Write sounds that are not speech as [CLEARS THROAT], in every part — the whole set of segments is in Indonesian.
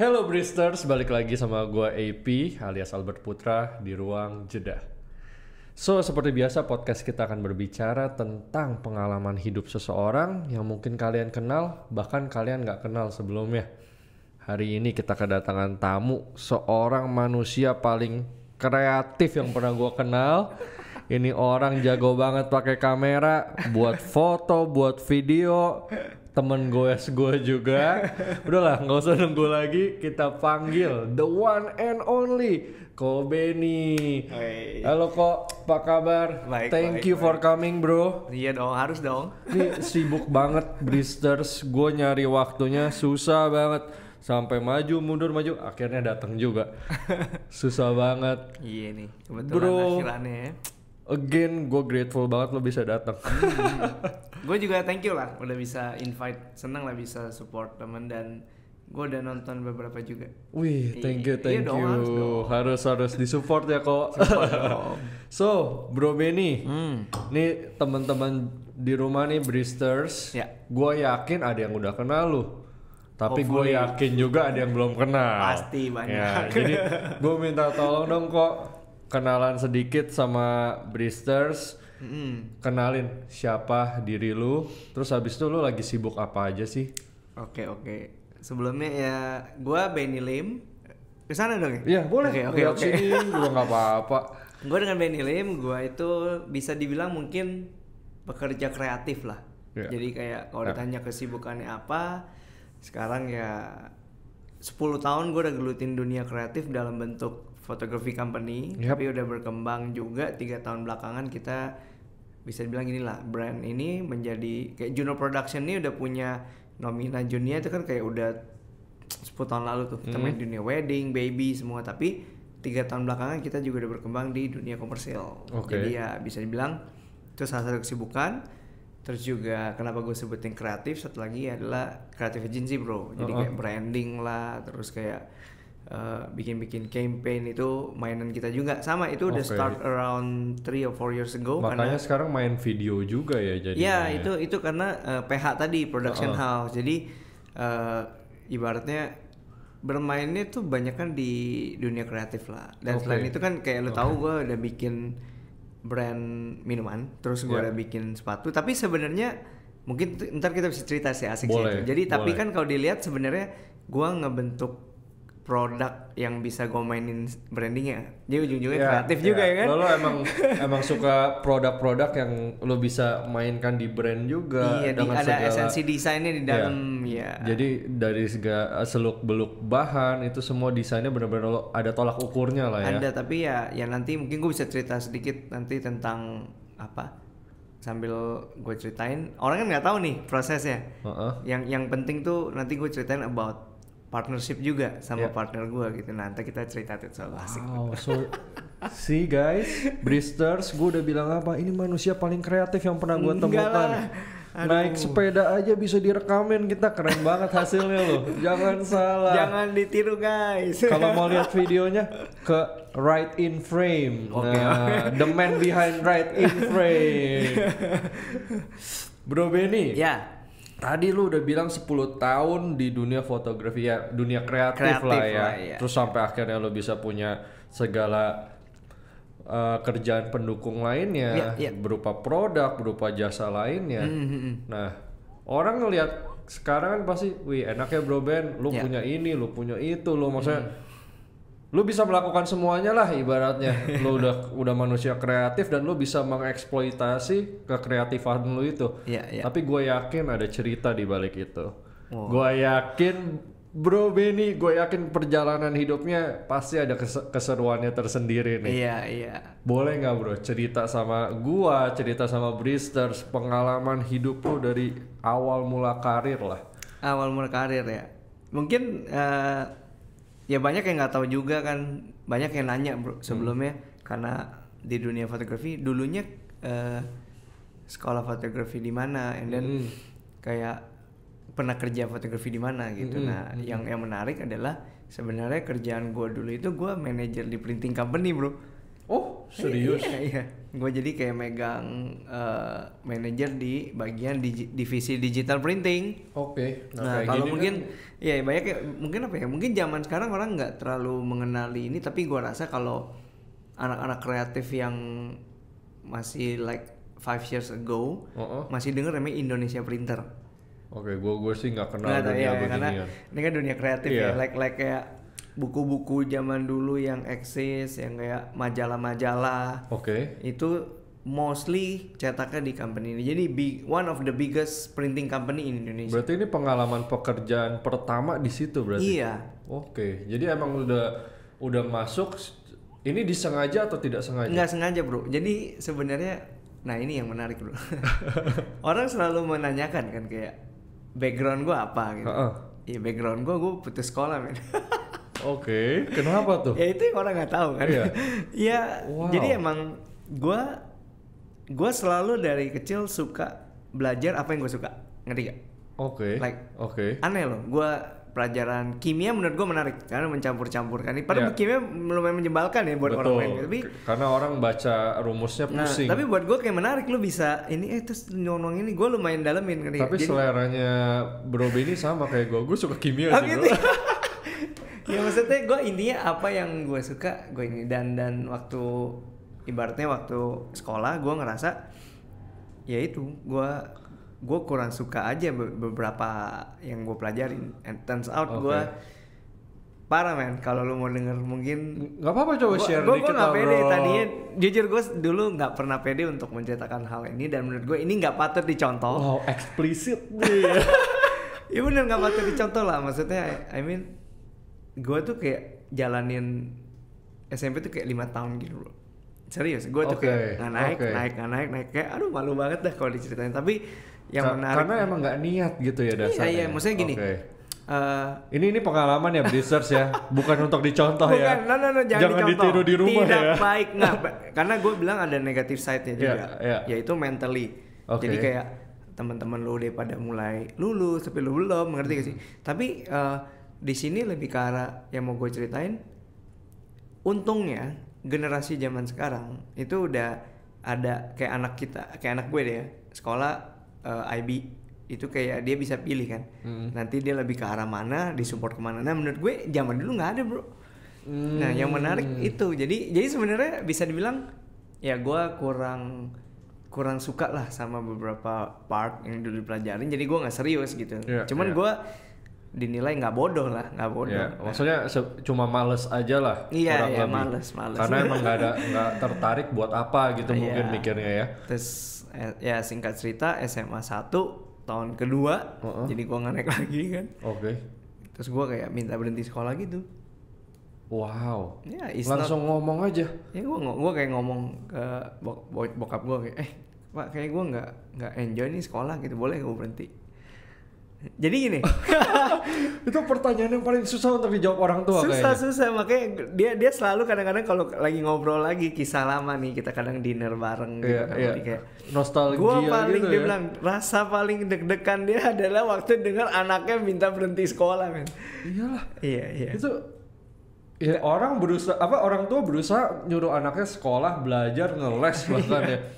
Hello Bristers, balik lagi sama gue AP alias Albert Putra di ruang jeda. So, seperti biasa podcast kita akan berbicara tentang pengalaman hidup seseorang yang mungkin kalian kenal, bahkan kalian nggak kenal sebelumnya. Hari ini kita kedatangan tamu, seorang manusia paling kreatif yang pernah gue kenal. Ini orang jago banget pakai kamera, buat foto, buat video, temen gue gue juga. [LAUGHS] Udahlah, nggak usah nunggu lagi, kita panggil the one and only Ko Benny. Halo kok apa kabar? Baik, Thank baik, you baik. for coming bro. Iya dong, harus dong. Ini sibuk banget blisters gue nyari waktunya susah banget sampai maju mundur maju akhirnya datang juga [LAUGHS] susah banget iya nih kebetulan Bro, again gue grateful banget lo bisa datang. Hmm. gue juga thank you lah udah bisa invite, seneng lah bisa support temen dan gue udah nonton beberapa juga. Wih, thank you, iya thank iya dong, you. Harus, dong. harus harus disupport ya kok. [LAUGHS] so, Bro Benny, hmm. nih teman-teman di rumah nih Bristers, ya. gue yakin ada yang udah kenal lo Tapi gue yakin juga ada yang belum kenal. Pasti banyak. Ya, jadi gue minta tolong dong kok kenalan sedikit sama Bristers. Mm. Kenalin siapa diri lu, terus habis itu lu lagi sibuk apa aja sih? Oke, okay, oke. Okay. Sebelumnya ya gua Benny Lim. Ke sana dong ya? Iya, boleh. Oke, okay, oke. Okay, gua nggak apa-apa. [LAUGHS] Gua dengan Benny Lim, gua itu bisa dibilang mungkin pekerja kreatif lah. Yeah. Jadi kayak kalau yeah. ditanya kesibukannya apa, sekarang ya 10 tahun gue udah gelutin dunia kreatif dalam bentuk Fotografi company yep. tapi udah berkembang juga tiga tahun belakangan kita bisa dibilang inilah brand ini menjadi kayak Juno Production ini udah punya nomina Junia itu kan kayak udah 10 tahun lalu tuh kita main hmm. dunia wedding baby semua tapi tiga tahun belakangan kita juga udah berkembang di dunia komersil okay. jadi ya bisa dibilang itu salah satu kesibukan terus juga kenapa gue sebutin kreatif satu lagi adalah kreatif agency bro jadi uh -huh. kayak branding lah terus kayak Eh, bikin-bikin uh, campaign itu mainan kita juga sama itu udah start around three or four years ago makanya karena, sekarang main video juga ya jadi iya, ya itu itu karena uh, eh, PH tadi production uh. house jadi uh, ibaratnya bermainnya tuh banyak kan di dunia kreatif lah dan okay. selain itu kan kayak lo okay. tahu gue udah bikin brand minuman terus gue yeah. udah bikin sepatu tapi sebenarnya mungkin ntar kita bisa cerita sih asik boleh, sih itu jadi boleh. tapi kan kalau dilihat sebenarnya gue ngebentuk produk yang bisa gue mainin brandingnya dia ujung-ujungnya yeah, kreatif yeah. juga ya kan lo, emang emang suka produk-produk yang lo bisa mainkan di brand juga iya, dengan di, ada segala, esensi desainnya di ya. dalam yeah. ya jadi dari segala eh, seluk beluk bahan itu semua desainnya benar-benar lo ada tolak ukurnya lah ya ada tapi ya ya nanti mungkin gue bisa cerita sedikit nanti tentang apa sambil gue ceritain orang kan nggak tahu nih prosesnya uh -uh. yang yang penting tuh nanti gue ceritain about partnership juga sama yeah. partner gue gitu nah, nanti kita cerita tuh soal wow, so See guys, Bristers, gue udah bilang apa? Ini manusia paling kreatif yang pernah gue temukan. Naik sepeda aja bisa direkamin kita keren banget hasilnya loh. Jangan salah. Jangan ditiru guys. Kalau mau lihat videonya ke Right in Frame. Okay. Nah, the man behind Right in Frame. [LAUGHS] Bro Benny. Ya. Yeah Tadi lu udah bilang 10 tahun di dunia fotografi ya, dunia kreatif, kreatif lah ya. iya. Terus sampai akhirnya lu bisa punya segala uh, kerjaan pendukung lainnya yeah, yeah. berupa produk, berupa jasa lainnya. Mm -hmm. Nah, orang ngelihat sekarang kan pasti, wih enak ya bro Ben, lu yeah. punya ini, lu punya itu, lu maksudnya mm lu bisa melakukan semuanya lah ibaratnya [LAUGHS] lu udah udah manusia kreatif dan lu bisa mengeksploitasi kekreatifan lu itu yeah, yeah. tapi gue yakin ada cerita di balik itu wow. gue yakin Bro Benny, gue yakin perjalanan hidupnya pasti ada kes keseruannya tersendiri nih. Iya, iya. Boleh nggak bro cerita sama gue cerita sama Bristers, pengalaman hidup lu dari awal mula karir lah. Awal mula karir ya. Mungkin uh, ya banyak yang nggak tahu juga kan banyak yang nanya bro sebelumnya hmm. karena di dunia fotografi dulunya uh, sekolah fotografi di mana and then hmm. kayak pernah kerja fotografi di mana gitu hmm. nah hmm. yang yang menarik adalah sebenarnya kerjaan gue dulu itu gue manajer di printing company bro Oh, serius? Iya, iya. Gue jadi kayak megang uh, manajer di bagian digi divisi digital printing. Oke. Okay. Nah, nah kalau mungkin, kan. ya banyak ya, mungkin apa ya? Mungkin zaman sekarang orang nggak terlalu mengenali ini, tapi gue rasa kalau anak-anak kreatif yang masih like five years ago uh -uh. masih denger namanya Indonesia Printer. Oke, okay, gue gue sih nggak kenal gak dunia ya, beginian. Karena ini kan dunia kreatif yeah. ya, iya. like like kayak buku-buku zaman dulu yang eksis yang kayak majalah-majalah. Oke. okay. Itu mostly cetaknya di company ini. Jadi big, one of the biggest printing company in Indonesia. Berarti ini pengalaman pekerjaan pertama di situ berarti. Iya. Oke. Jadi emang udah udah masuk ini disengaja atau tidak sengaja? Nggak sengaja, Bro. Jadi sebenarnya nah ini yang menarik, Bro. [LAUGHS] Orang selalu menanyakan kan kayak background gua apa gitu. Uh -uh. Ya background gua gua putus sekolah, men. [LAUGHS] Oke, okay. kenapa tuh? ya itu yang orang nggak tahu kan. Iya. [LAUGHS] ya, wow. jadi emang gue gue selalu dari kecil suka belajar apa yang gue suka, ngerti gak? Oke. Okay. Like, oke. Okay. Aneh loh, gue pelajaran kimia menurut gue menarik karena mencampur-campurkan. Padahal yeah. kimia lumayan menjebalkan ya buat Betul. orang lain. Tapi karena orang baca rumusnya nah, pusing. Nah, tapi buat gue kayak menarik lu bisa ini eh terus nyonong ini gue lumayan dalemin ngerti. Tapi Jadi, seleranya Bro ini sama kayak gue. Gue suka kimia oh, juga. Gitu. Ya? [LAUGHS] ya maksudnya gue intinya apa yang gue suka gue ini dan dan waktu ibaratnya waktu sekolah gue ngerasa ya itu gue gue kurang suka aja beberapa yang gue pelajarin and turns out okay. gue parah men kalau lu mau denger mungkin nggak apa-apa coba gua, share gua, gua gak pede bro. tadinya jujur gue dulu nggak pernah pede untuk menceritakan hal ini dan menurut gue ini nggak patut dicontoh wow eksplisit nih [LAUGHS] ya bener nggak patut dicontoh lah maksudnya I mean gue tuh kayak jalanin SMP tuh kayak lima tahun gitu loh serius gue tuh okay. kayak nggak naik, okay. naik nggak naik naik kayak aduh malu banget dah kalau diceritain tapi yang Ka menarik karena emang nggak niat gitu ya dasarnya iya iya maksudnya gini okay. Uh, eh, ini ini pengalaman ya blisters ya, [LAUGHS] bukan untuk dicontoh ya. bukan, ya. No, no, no, jangan, jangan dicontoh. ditiru di rumah Tidak ya. baik, nah, [LAUGHS] karena gue bilang ada negatif side-nya juga, yeah, yeah. yaitu mentally. Okay. Jadi kayak teman-teman lu udah pada mulai lulus tapi lu belum, mengerti hmm. gak sih? Tapi uh, di sini lebih ke arah yang mau gue ceritain untungnya generasi zaman sekarang itu udah ada kayak anak kita kayak anak gue deh ya sekolah uh, eh, IB itu kayak dia bisa pilih kan hmm. nanti dia lebih ke arah mana disupport kemana nah menurut gue zaman dulu nggak ada bro hmm. nah yang menarik hmm. itu jadi jadi sebenarnya bisa dibilang ya gue kurang kurang suka lah sama beberapa part yang dulu dipelajarin jadi gue nggak serius gitu yeah, cuman yeah. gue dinilai nggak bodoh lah nggak ya, bodoh ya, maksudnya cuma males aja lah iya kurang iya lebih. males males karena [LAUGHS] emang nggak ada nggak tertarik buat apa gitu iya. mungkin mikirnya ya terus eh, ya singkat cerita SMA satu tahun kedua uh -uh. jadi gua nggak naik lagi kan oke okay. terus gua kayak minta berhenti sekolah gitu Wow. Ya, langsung not, ngomong aja. Ya gue gua kayak ngomong ke bok, bokap gua kayak eh pak kayak gue nggak nggak enjoy nih sekolah gitu boleh gue berhenti jadi gini. [LAUGHS] itu pertanyaan yang paling susah untuk dijawab orang tua Susah kayaknya. susah makanya dia dia selalu kadang-kadang kalau lagi ngobrol lagi kisah lama nih kita kadang dinner bareng gitu yeah, kan. yeah. kayak nostalgia gua gitu paling gitu dia ya? bilang rasa paling deg-degan dia adalah waktu dengar anaknya minta berhenti sekolah men. Iyalah. Iya iya. Itu ya orang berusaha apa orang tua berusaha nyuruh anaknya sekolah belajar ngeles bahkan ya [LAUGHS]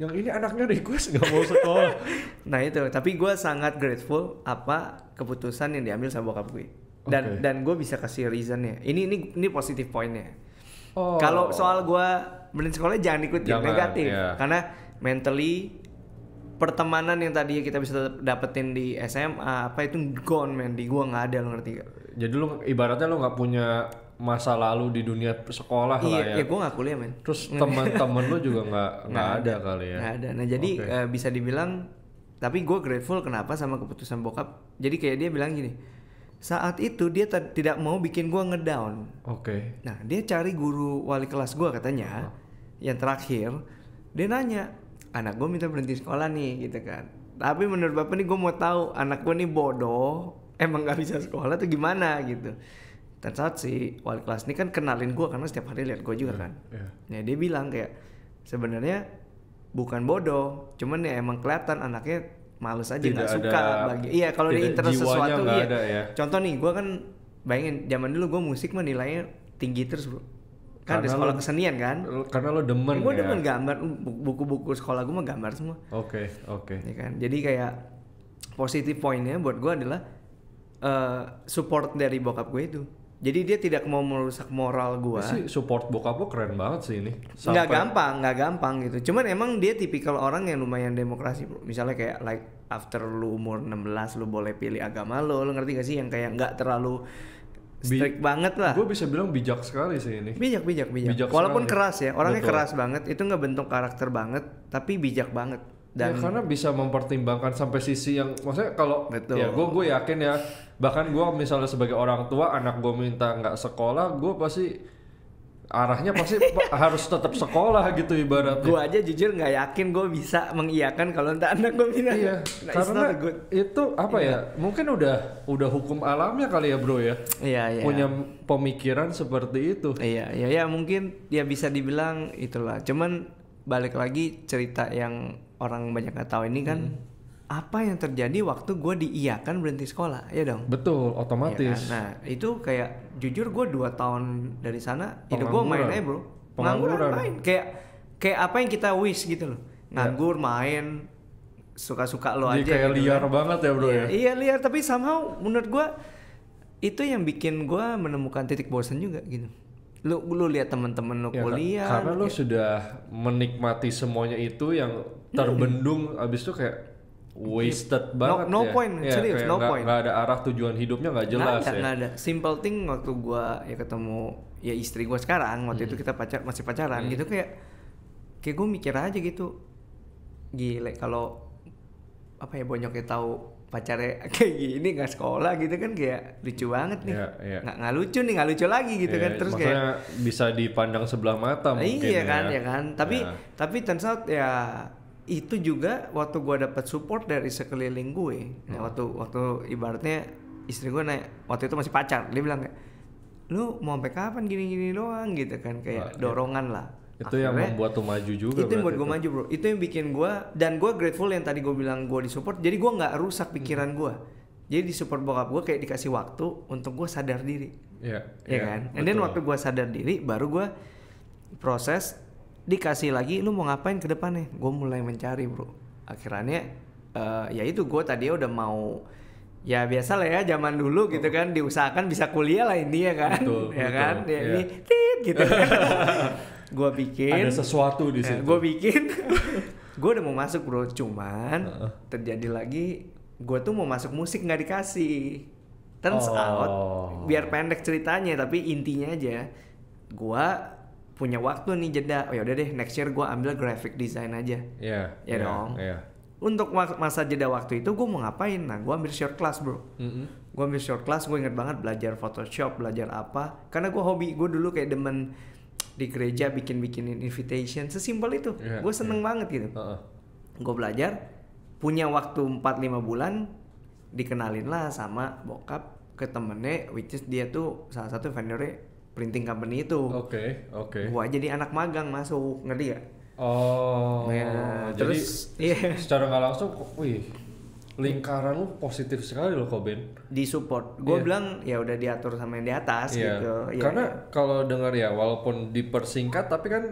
yang ini anaknya request nggak mau sekolah [LAUGHS] nah itu tapi gue sangat grateful apa keputusan yang diambil sama bokap gue dan okay. dan gue bisa kasih reasonnya ini ini ini positif poinnya oh. kalau soal gue berhenti sekolah jangan ikutin jangan, negatif yeah. karena mentally pertemanan yang tadi kita bisa dapetin di SMA apa itu gone man di gue nggak ada lo ngerti Jadi lo ibaratnya lo nggak punya masa lalu di dunia sekolah iya, lah ya. Iya, gue gak kuliah men. Terus teman-teman lu juga [LAUGHS] nggak nggak ada, ada kali ya. Nggak ada. Nah jadi okay. uh, eh, bisa dibilang, tapi gue grateful kenapa sama keputusan bokap. Jadi kayak dia bilang gini, saat itu dia tidak mau bikin gue ngedown. Oke. Okay. Nah dia cari guru wali kelas gue katanya, uh. yang terakhir dia nanya, anak gue minta berhenti sekolah nih gitu kan. Tapi menurut bapak nih gue mau tahu anak gue nih bodoh, emang gak bisa sekolah tuh gimana gitu dan saat si wali kelas ini kan kenalin gue karena setiap hari lihat gue juga iya, kan yeah. Iya. ya dia bilang kayak sebenarnya bukan bodoh cuman ya emang kelihatan anaknya males aja nggak suka ada, bagi iya kalau dia interest sesuatu iya ada, ya. contoh nih gue kan bayangin zaman dulu gue musik mah nilainya tinggi terus bro kan karena ada sekolah lo, kesenian kan karena lo demen ya, gue demen gambar mm, buku-buku sekolah gue mah gambar semua oke okay, oke okay. ya kan jadi kayak positif poinnya buat gue adalah uh, support dari bokap gue itu jadi dia tidak mau merusak moral gua. Sih support bokap lo keren banget sih ini. Sampai... Nggak gampang, nggak gampang gitu. Cuman emang dia tipikal orang yang lumayan demokrasi bro. Misalnya kayak like after lu umur 16 lu boleh pilih agama lo, lo ngerti gak sih yang kayak nggak terlalu strict Bi banget lah. Gue bisa bilang bijak sekali sih ini. Bijak, bijak, bijak. bijak Walaupun sekali. keras ya, orangnya Betul. keras banget, itu bentuk karakter banget, tapi bijak banget dan ya, karena bisa mempertimbangkan sampai sisi yang maksudnya kalau betul. ya gue gue yakin ya bahkan gue misalnya sebagai orang tua anak gue minta nggak sekolah gue pasti arahnya pasti [LAUGHS] harus tetap sekolah gitu ibaratnya. Gue aja jujur nggak yakin gue bisa mengiyakan kalau entah anak gue minta. Iya. Nah, karena good. itu apa ya, iya. ya? Mungkin udah udah hukum alamnya kali ya bro ya. Iya iya. Punya pemikiran seperti itu. Iya iya iya mungkin ya bisa dibilang itulah. Cuman balik lagi cerita yang orang banyak nggak tahu ini kan hmm apa yang terjadi waktu gue diiakan berhenti sekolah ya dong betul iya kan? otomatis ya kan? nah itu kayak jujur gue dua tahun dari sana itu gue main aja bro pengangguran main kayak kayak apa yang kita wish gitu loh iya. nganggur ya. main suka-suka lo Jadi aja kayak gitu liar kan. banget ya bro ya, ya iya liar tapi somehow menurut gue itu yang bikin gue menemukan titik bosan juga gitu lu lu lihat temen-temen lu ya, kuliah karena lu ya. sudah menikmati semuanya itu yang terbendung abis itu kayak wasted banget no, ya. point ya, serius no gak, point gak ada arah tujuan hidupnya nggak jelas gak ada, ya gak ada simple thing waktu gue ya ketemu ya istri gue sekarang waktu hmm. itu kita pacar masih pacaran hmm. gitu kayak kayak gue mikir aja gitu gile kalau apa ya bonyoknya tahu pacarnya [LAUGHS] kayak gini nggak sekolah gitu kan kayak lucu banget nih yeah, yeah. nggak lucu nih nggak lucu lagi gitu yeah, kan terus kayak bisa dipandang sebelah mata mungkin iya kan ya, ya kan tapi yeah. tapi turns out ya itu juga waktu gue dapet support dari sekeliling gue ya, hmm. nah, waktu waktu ibaratnya istri gue naik waktu itu masih pacar dia bilang kayak lu mau sampai kapan gini-gini doang gitu kan kayak nah, dorongan ya. lah itu Akhirnya, yang membuat tuh maju juga itu yang buat gue maju bro itu yang bikin gue dan gue grateful yang tadi gue bilang gue disupport jadi gue nggak rusak hmm. pikiran gue jadi disupport bokap gue kayak dikasih waktu untuk gue sadar diri ya yeah, ya yeah, kan Dan waktu gue sadar diri baru gue proses dikasih lagi lu mau ngapain ke depannya gue mulai mencari bro akhirnya uh, ya itu gue tadi udah mau ya biasa lah ya zaman dulu gitu kan diusahakan bisa kuliah lah ini ya kan betul, ya betul, kan ya, iya. ini tit gitu kan. [LAUGHS] gue bikin ada sesuatu di situ eh, gue bikin [LAUGHS] gue udah mau masuk bro cuman terjadi lagi gue tuh mau masuk musik nggak dikasih turns oh. out biar pendek ceritanya tapi intinya aja gue punya waktu nih jeda oh ya udah deh next year gue ambil graphic design aja iya, ya yeah, ya yeah, dong yeah. untuk masa jeda waktu itu gue mau ngapain nah gue ambil short class bro mm -hmm. gue ambil short class gue inget banget belajar Photoshop belajar apa karena gue hobi gue dulu kayak demen di gereja bikin bikinin invitation sesimpel itu yeah, gue seneng yeah. banget gitu uh -uh. gue belajar punya waktu 4-5 bulan dikenalin lah sama bokap ke temennya which is dia tuh salah satu vendornya printing company itu. Oke, okay, oke. Okay. Gua jadi anak magang masuk, ngerti oh, ya? Oh. Nah, jadi terus iya. secara nggak langsung wih lingkaran lu positif sekali loh Koben di support Gua yeah. bilang ya udah diatur sama yang di atas yeah. gitu Yeah. karena kalau dengar ya walaupun dipersingkat tapi kan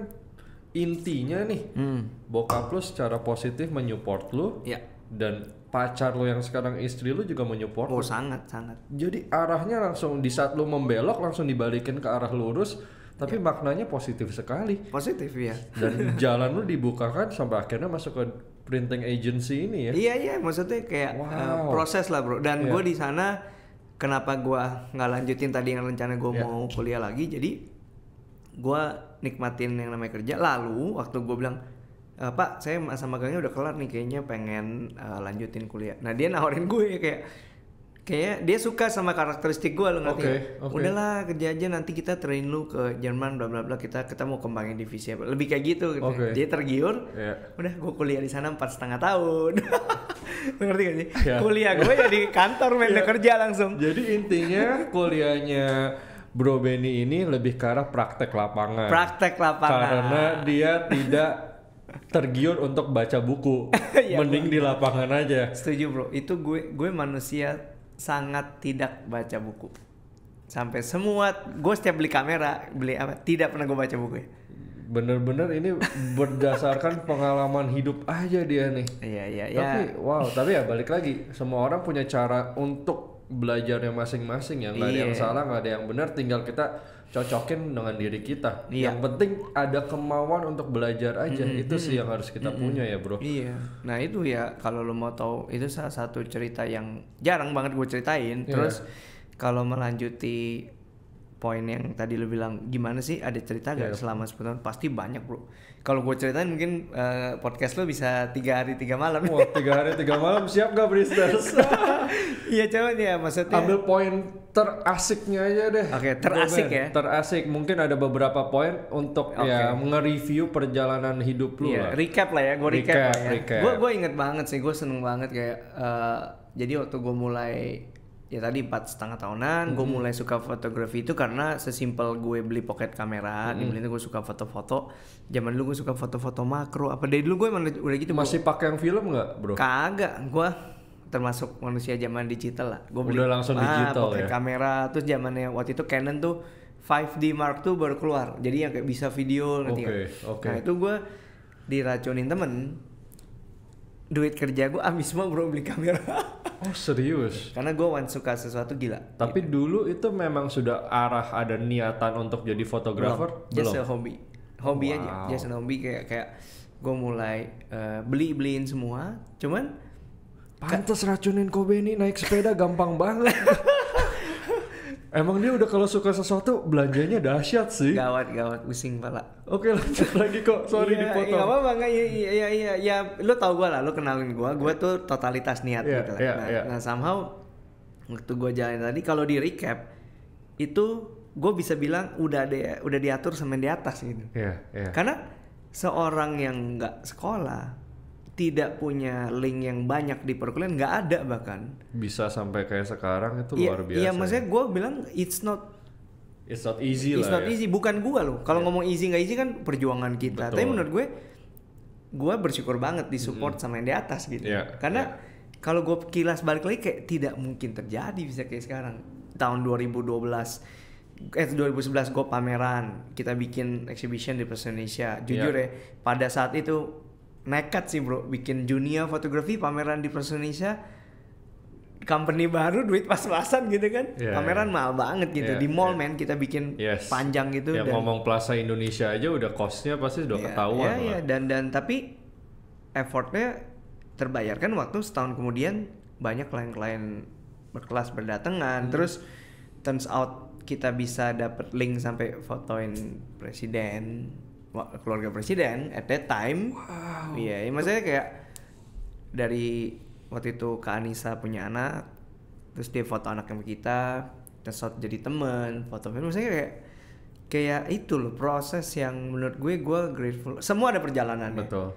intinya nih hmm. bokap lu secara positif menyupport lu yeah. dan pacar lo yang sekarang istri lo juga menyupport oh sangat sangat jadi arahnya langsung di saat lo membelok langsung dibalikin ke arah lurus tapi ya. maknanya positif sekali positif ya dan [LAUGHS] jalan lo dibukakan sampai akhirnya masuk ke printing agency ini ya iya iya maksudnya kayak eh, wow. uh, proses lah bro dan ya. gue di sana kenapa gue nggak lanjutin tadi yang rencana gue ya. mau kuliah lagi jadi gue nikmatin yang namanya kerja lalu waktu gue bilang Uh, Pak, saya masa magangnya udah kelar nih, kayaknya pengen uh, lanjutin kuliah. Nah dia nawarin gue ya, kayak, kayaknya dia suka sama karakteristik gue loh ngerti. Okay, okay. Udahlah kerja aja nanti kita train lu ke Jerman bla bla bla kita kita mau kembangin divisi apa. Lebih kayak gitu. gitu. Dia tergiur. Yeah. Udah gue kuliah di sana empat setengah tahun. [LAUGHS] ngerti gak sih? Yeah. Kuliah gue ya di kantor main yeah. kerja langsung. Jadi intinya kuliahnya Bro Benny ini lebih ke arah praktek lapangan. Praktek lapangan. Karena dia tidak tergiur untuk baca buku [LAUGHS] ya, mending bro. di lapangan aja setuju bro itu gue gue manusia sangat tidak baca buku sampai semua gue setiap beli kamera beli apa tidak pernah gue baca buku ya bener-bener ini berdasarkan [LAUGHS] pengalaman hidup aja dia nih iya iya iya tapi ya. wow tapi ya balik lagi semua orang punya cara untuk belajarnya masing-masing ya nggak ada yang iya. salah nggak ada yang benar tinggal kita cocokin dengan diri kita. Iya. Yang penting ada kemauan untuk belajar aja. Mm -hmm. Itu sih yang harus kita mm -hmm. punya ya, Bro. Iya. Nah, itu ya kalau lo mau tahu itu salah satu cerita yang jarang banget gue ceritain. Iya. Terus yeah. kalau melanjuti poin yang tadi lo bilang gimana sih ada cerita gak yeah. selama sepuluh tahun pasti banyak bro kalau gue ceritain mungkin uh, podcast lo bisa tiga hari tiga malam wah tiga hari tiga malam siap gak Bristers [LAUGHS] iya cuman ya maksudnya ambil poin terasiknya aja deh oke okay, terasik ya terasik mungkin ada beberapa poin untuk okay. ya nge-review perjalanan hidup lo yeah. lah recap lah ya gue recap, recap, ya. recap. gue gue inget banget sih gue seneng banget kayak uh, jadi waktu gue mulai ya tadi empat setengah tahunan mm gue mulai suka fotografi itu karena sesimpel gue beli pocket kamera mm -hmm. itu gue suka foto-foto zaman dulu gue suka foto-foto makro apa dari dulu gue emang udah gitu masih pakai yang film nggak bro kagak gue termasuk manusia zaman digital lah gue beli udah langsung ah, digital pocket ya? kamera terus zamannya waktu itu Canon tuh 5D Mark tuh baru keluar jadi yang kayak bisa video nanti okay, oke. okay. nah itu gue diracunin temen duit kerja gue habis semua bro beli kamera. [LAUGHS] oh serius? Karena gue once suka sesuatu gila. Tapi gitu. dulu itu memang sudah arah ada niatan untuk jadi fotografer? Belum. Just a hobby, hobi wow. aja. Just a hobby kayak kayak gue mulai uh, eh, beli beliin semua. Cuman pantas racunin Kobe ini naik sepeda gampang banget. [LAUGHS] Emang dia udah kalau suka sesuatu belanjanya dahsyat sih. Gawat gawat pusing pala. Oke lanjut lagi kok sorry yeah, dipotong. Iya apa nggak ya iya iya ya, iya, ya, Lo tau gue lah lo kenalin gue gue tuh totalitas niat yeah, gitu lah. Yeah, nah, yeah. nah somehow waktu gue jalan tadi kalau di recap itu gue bisa bilang udah ada udah diatur sama di atas gitu. Yeah, yeah. Karena seorang yang nggak sekolah tidak punya link yang banyak di perkuliahan nggak ada bahkan bisa sampai kayak sekarang itu iya, iya, ya, luar biasa iya maksudnya gue bilang it's not it's not easy it's lah it's not ya. easy bukan gue loh kalau yeah. ngomong easy nggak easy kan perjuangan kita Betul. tapi menurut gue gue bersyukur banget disupport mm -hmm. sama yang di atas gitu yeah. karena yeah. kalau gue kilas balik lagi kayak tidak mungkin terjadi bisa kayak sekarang tahun 2012 eh 2011 gue pameran kita bikin exhibition di Indonesia jujur yeah. ya pada saat itu nekat sih bro bikin junior fotografi pameran di Pros Indonesia company baru duit pas-pasan gitu kan yeah, pameran yeah. mahal banget gitu yeah, di mall yeah. man kita bikin yes. panjang gitu ya, dan ngomong plaza Indonesia aja udah costnya pasti sudah yeah, ketahuan yeah, iya, iya. yeah. dan dan tapi effortnya terbayarkan waktu setahun kemudian banyak klien-klien berkelas berdatangan hmm. terus turns out kita bisa dapet link sampai fotoin presiden keluarga presiden at that time. Wow. Iya, yeah, maksudnya kayak dari waktu itu Kak Anissa punya anak, terus dia foto anaknya sama kita, terus jadi temen, foto film. Maksudnya kayak kayak itu loh proses yang menurut gue gue grateful. Semua ada perjalanan Betul.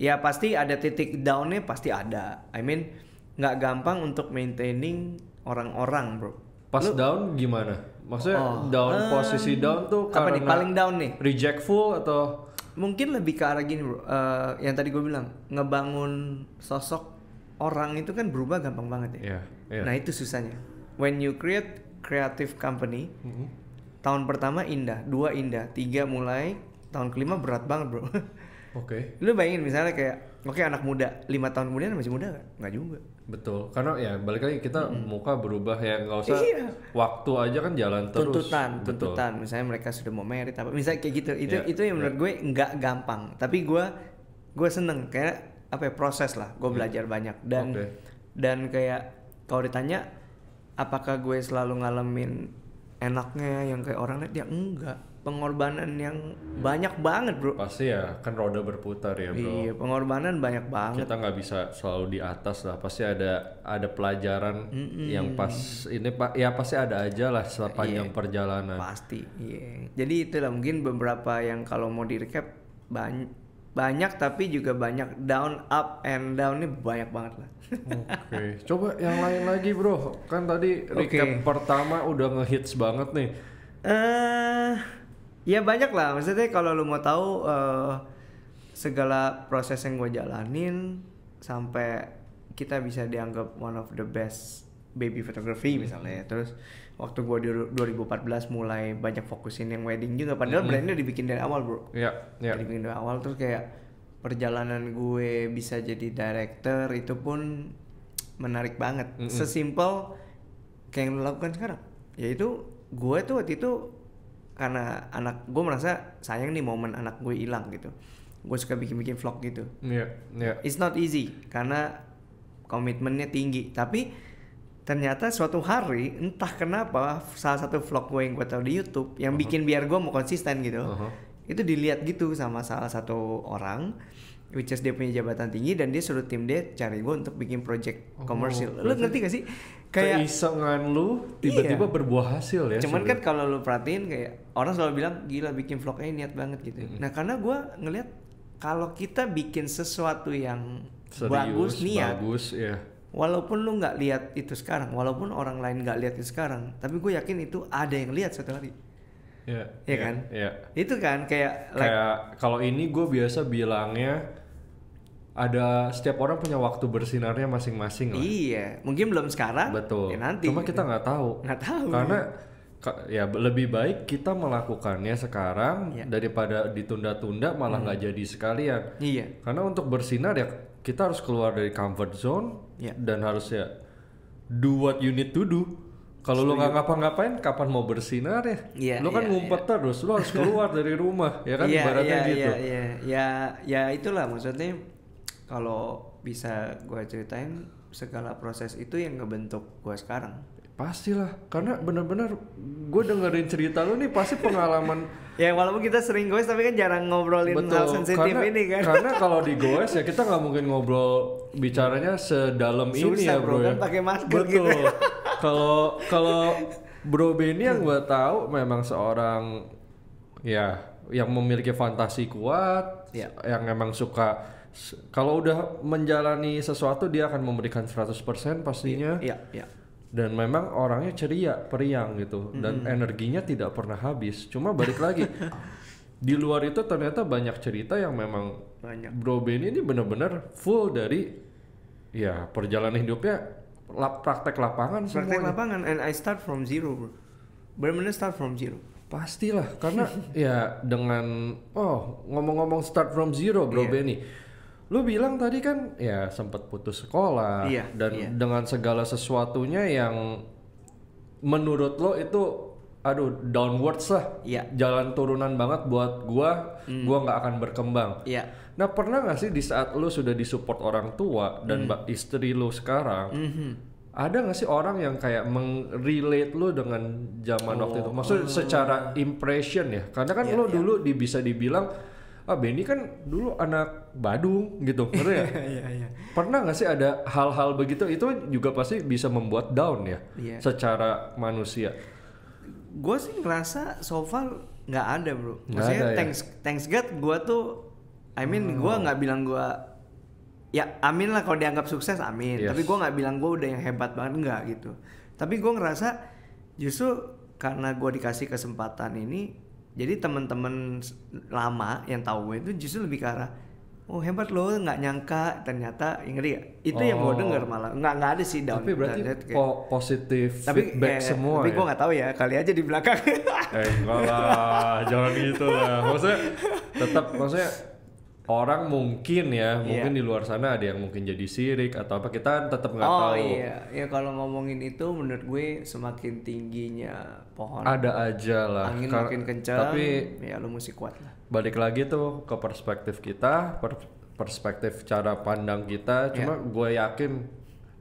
Ya pasti ada titik downnya pasti ada. I mean nggak gampang untuk maintaining orang-orang bro Pas lu, down gimana? Maksudnya oh, down um, posisi down tuh karena apa nih paling down nih? Rejectful atau mungkin lebih ke arah gini bro. Uh, yang tadi gue bilang ngebangun sosok orang itu kan berubah gampang banget ya. Yeah, yeah. Nah itu susahnya. When you create creative company, mm -hmm. tahun pertama indah, dua indah, tiga mulai, tahun kelima berat banget bro. [LAUGHS] Oke. Okay. Lu bayangin misalnya kayak Oke anak muda, lima tahun kemudian masih muda kan? Nggak juga. Betul, karena ya balik lagi kita hmm. muka berubah ya nggak usah iya. waktu aja kan jalan terus. Tuntutan, Betul. tuntutan. Misalnya mereka sudah mau merit apa, misalnya kayak gitu. Itu yeah, itu yang iya. menurut gue nggak gampang. Tapi gue gue seneng kayak apa ya proses lah. Gue hmm. belajar hmm. banyak dan okay. dan kayak kalau ditanya apakah gue selalu ngalamin enaknya yang kayak orang lain ya enggak pengorbanan yang banyak banget bro pasti ya kan roda berputar ya bro iya pengorbanan banyak banget kita nggak bisa selalu di atas lah pasti ada ada pelajaran mm hmm yang pas ini pak ya pasti ada aja lah sepanjang yeah. perjalanan pasti iya jadi itulah mungkin beberapa yang kalau mau di recap banyak banyak tapi juga banyak down up and down ini banyak banget lah. Oke, okay. coba yang lain lagi bro, kan tadi recap okay. pertama udah ngehits banget nih. Eh uh, ya banyak lah maksudnya kalau lu mau tahu uh, segala proses yang gue jalanin sampai kita bisa dianggap one of the best baby photography misalnya ya. terus waktu gue di 2014 mulai banyak fokusin yang wedding juga padahal -hmm. brandnya dibikin dari awal bro ya yeah, yeah. dibikin dari awal terus kayak perjalanan gue bisa jadi director itu pun menarik banget mm -hmm. sesimpel kayak yang lo lakukan sekarang yaitu gue tuh waktu itu karena anak gue merasa sayang nih momen anak gue hilang gitu gue suka bikin-bikin vlog gitu yeah, yeah. it's not easy karena komitmennya tinggi tapi ternyata suatu hari entah kenapa salah satu vlog gue yang gue tahu di YouTube yang uh -huh. bikin biar gue mau konsisten gitu uh -huh. itu dilihat gitu sama salah satu orang which is dia punya jabatan tinggi dan dia suruh tim dia cari gue untuk bikin project oh, komersil. Lu ngerti gak sih? Kayak keisengan lu tiba-tiba iya. berbuah hasil ya. Cuman sebenernya. kan kalau lu perhatiin kayak orang selalu bilang gila bikin vlognya niat banget gitu mm-hmm. nah karena gue ngelihat kalau kita bikin sesuatu yang Serius, bagus niat bagus ya walaupun lu nggak lihat itu sekarang walaupun orang lain nggak lihat itu sekarang tapi gue yakin itu ada yang lihat suatu hari Iya yeah, yeah, kan? Iya. Yeah. Itu kan kayak like, kayak kalau ini gue biasa bilangnya ada setiap orang punya waktu bersinarnya masing-masing lah. Iya, mungkin belum sekarang. Betul. Ya nanti. Cuma kita nggak tahu. Nggak tahu. Karena ya lebih baik kita melakukannya sekarang ya. daripada ditunda-tunda malah nggak hmm. jadi sekalian. Iya. Karena untuk bersinar ya kita harus keluar dari comfort zone ya. dan harus ya do what you need to do. Kalau lo nggak ngapa-ngapain, kapan mau bersinar ya? ya lo kan ya, ngumpet ya. terus, lo harus keluar [LAUGHS] dari rumah, ya kan? Ya, Ibaratnya ya, gitu. Ya, ya, ya, ya itulah maksudnya. Kalau bisa gue ceritain segala proses itu yang ngebentuk gue sekarang Pastilah, karena benar-benar gue dengerin cerita lu nih pasti pengalaman [LAUGHS] Ya walaupun kita sering goes tapi kan jarang ngobrolin Betul, hal sensitif karena, ini kan Karena kalau di [LAUGHS] goes ya kita nggak mungkin ngobrol bicaranya sedalam Susah, ini ya bro, bro ya. kan ya. pakai masker Betul. gitu [LAUGHS] Kalau kalau Bro Benny yang gue tahu memang seorang ya yang memiliki fantasi kuat, ya. yang memang suka kalau udah menjalani sesuatu dia akan memberikan 100% pastinya. Iya, iya. Ya. ya, ya dan memang orangnya ceria periang gitu dan mm -hmm. energinya tidak pernah habis cuma balik lagi [LAUGHS] di luar itu ternyata banyak cerita yang memang banyak. Bro Ben ini benar-benar full dari ya perjalanan hidupnya lap, praktek lapangan semua praktek lapangan and I start from zero bro benar-benar start from zero pastilah karena [LAUGHS] ya dengan oh ngomong-ngomong start from zero Bro yeah. Benny lu bilang tadi kan ya sempat putus sekolah iya, dan iya. dengan segala sesuatunya yang menurut lo itu aduh downwards lah iya. jalan turunan banget buat gua mm. gua nggak akan berkembang iya. nah pernah nggak sih di saat lu sudah disupport orang tua dan mm. istri lu sekarang mm -hmm. ada nggak sih orang yang kayak meng relate lu dengan zaman oh. waktu itu maksud oh. secara impression ya karena kan lo iya, lu iya. dulu bisa dibilang ah Benny kan dulu anak Badung gitu, ngerti ya? [LAUGHS] Iya, iya, iya. Pernah nggak sih ada hal-hal begitu? Itu juga pasti bisa membuat down ya, yeah. secara manusia. Gue sih ngerasa so far nggak ada bro. Maksudnya ada, thanks ya? thanks God gue tuh, I mean hmm. gue oh. nggak bilang gue ya amin lah kalau dianggap sukses amin yes. tapi gue nggak bilang gue udah yang hebat banget enggak gitu tapi gue ngerasa justru karena gue dikasih kesempatan ini jadi teman-teman lama yang tahu gue itu justru lebih ke arah oh hebat lo, nggak nyangka ternyata ngeri ya itu oh. yang gue denger malah nggak nggak ada sih down tapi berarti down, po positif tapi, feedback eh, semua tapi ya? gue nggak tahu ya kali aja di belakang eh enggak lah jangan gitu lah maksudnya tetap maksudnya orang mungkin ya, yeah. mungkin di luar sana ada yang mungkin jadi sirik atau apa kita tetap nggak oh, tahu. Oh iya, ya kalau ngomongin itu menurut gue semakin tingginya pohon. Ada aja lah. Angin Kar makin kencang. Tapi ya lu mesti kuat lah. Balik lagi tuh ke perspektif kita, per perspektif cara pandang kita. Iya. Cuma yeah. gue yakin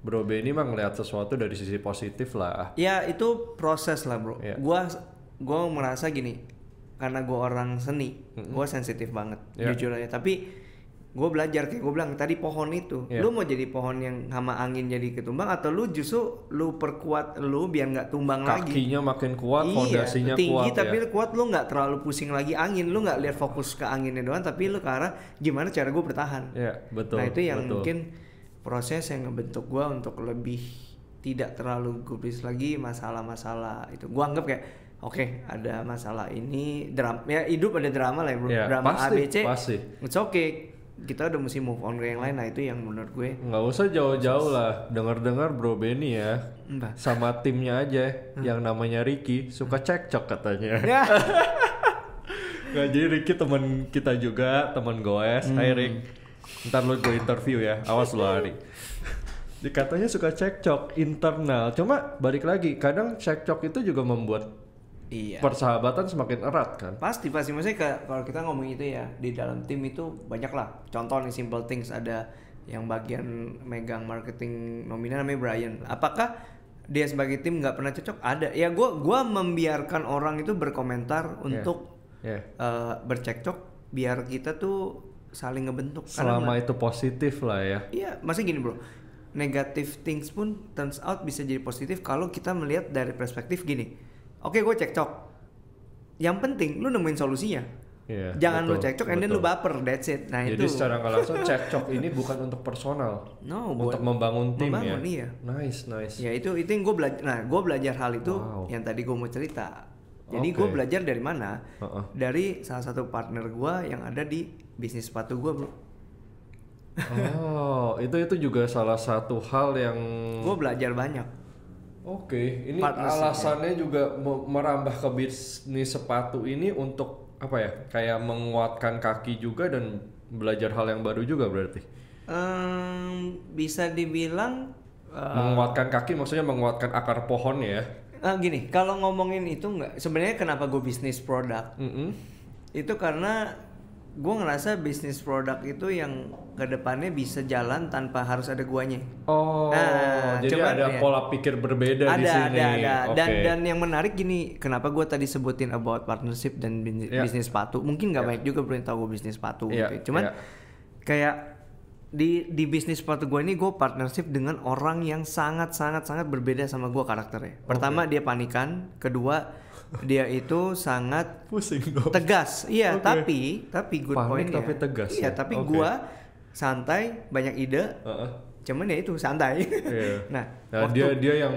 Bro Benny mah ngelihat sesuatu dari sisi positif lah. Ya itu proses lah bro. Yeah. Gua gue merasa gini karena gue orang seni mm-hmm. gue sensitif banget yeah. jujur aja tapi gue belajar kayak gue bilang tadi pohon itu yeah. lu mau jadi pohon yang sama angin jadi ketumbang atau lu justru lu perkuat lu biar nggak tumbang kakinya lagi kakinya makin kuat iya, fondasinya tinggi, kuat tinggi tapi ya. kuat lu nggak terlalu pusing lagi angin lu nggak lihat fokus ke anginnya doang tapi lu ke arah gimana cara gue bertahan yeah, betul, nah itu yang betul. mungkin proses yang ngebentuk gue untuk lebih tidak terlalu gubris lagi masalah-masalah itu gue anggap kayak Oke, okay, ada masalah ini drama ya hidup ada drama lah ya, iya, drama pasti, ABC. Pasti. It's okay. Kita udah mesti move on ke yang lain. Nah, itu yang menurut gue. nggak usah jauh-jauh lah. Dengar-dengar Bro Benny ya. Mbak. Sama timnya aja hmm. yang namanya Ricky suka cekcok katanya. [LAUGHS] Ya. [LAUGHS] Nggak, jadi Ricky teman kita juga, teman goes. Hmm. Hai Rick. Ntar lu gue interview ya. Awas lu hari. Dikatanya suka cekcok internal. Cuma balik lagi, kadang cekcok itu juga membuat iya. persahabatan semakin erat kan pasti pasti maksudnya kalau kita ngomong itu ya di dalam tim itu banyak lah contoh nih simple things ada yang bagian megang marketing nominal namanya Brian apakah dia sebagai tim nggak pernah cocok ada ya gue gua membiarkan orang itu berkomentar ya. untuk yeah. Ya. Yeah. Uh, bercekcok biar kita tuh saling ngebentuk selama Karena, itu positif lah ya iya masih gini bro negative things pun turns out bisa jadi positif kalau kita melihat dari perspektif gini oke gue cekcok yang penting lu nemuin solusinya Yeah, Jangan betul, lu cekcok, and then lu baper, that's it. Nah Jadi itu. Jadi secara nggak langsung cekcok ini bukan untuk personal, no, untuk membangun tim ya. membangun, ya. Iya. Nice, nice. Ya itu itu yang gue belajar. Nah gue belajar hal itu wow. yang tadi gue mau cerita. Jadi okay. gue belajar dari mana? Uh-uh. Dari salah satu partner gue yang ada di bisnis sepatu gue, bro. oh, itu itu juga salah satu hal yang gue belajar banyak Oke, ini alasannya juga merambah ke bisnis sepatu ini untuk apa ya? Kayak menguatkan kaki juga dan belajar hal yang baru juga berarti. Um, bisa dibilang uh, menguatkan kaki maksudnya menguatkan akar pohon ya. Uh, gini, kalau ngomongin itu nggak sebenarnya kenapa gue bisnis produk? Mm -hmm. Itu karena gue ngerasa bisnis produk itu yang kedepannya bisa jalan tanpa harus ada guanya. Oh, nah, jadi coba, ada ya. pola pikir berbeda ada, di sini. Ada, ada, okay. dan dan yang menarik gini, kenapa gue tadi sebutin about partnership dan ya. bisnis yeah. sepatu? Mungkin nggak yeah. banyak juga perintah gue bisnis sepatu. Yeah. Gitu. Ya. Cuman yeah. kayak di di bisnis sepatu gue ini gue partnership dengan orang yang sangat sangat sangat berbeda sama gue karakternya. Pertama okay. dia panikan, kedua dia itu sangat pusing dong. tegas iya okay. tapi tapi good Panik point tapi tegas iya ya? tapi okay. gua santai banyak ide uh -uh. cuman ya itu santai iya. [LAUGHS] nah, nah dia dia yang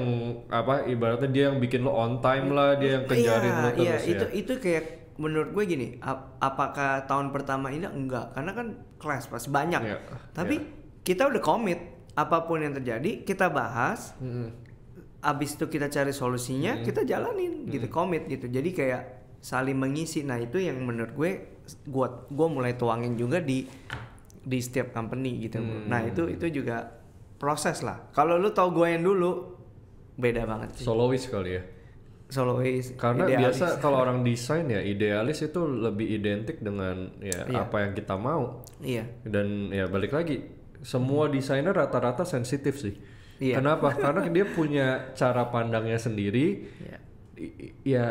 apa ibaratnya dia yang bikin lo on time lah dia yang kejarin iya, lo iya, terus iya, ya itu itu kayak menurut gue gini ap apakah tahun pertama ini enggak karena kan kelas pas banyak iya. tapi iya. kita udah komit apapun yang terjadi kita bahas mm -hmm abis itu kita cari solusinya hmm. kita jalanin gitu, hmm. gitu komit gitu jadi kayak saling mengisi nah itu yang menurut gue gue gue mulai tuangin juga di di setiap company gitu hmm. nah itu itu juga proses lah kalau lu tau gue yang dulu beda banget sih. solois kali ya solois karena idealis. biasa [LAUGHS] kalau orang desain ya idealis itu lebih identik dengan ya iya. apa yang kita mau iya dan ya balik lagi semua hmm. desainer rata-rata sensitif sih Iya. Kenapa? Karena dia punya cara pandangnya sendiri. Iya. Ya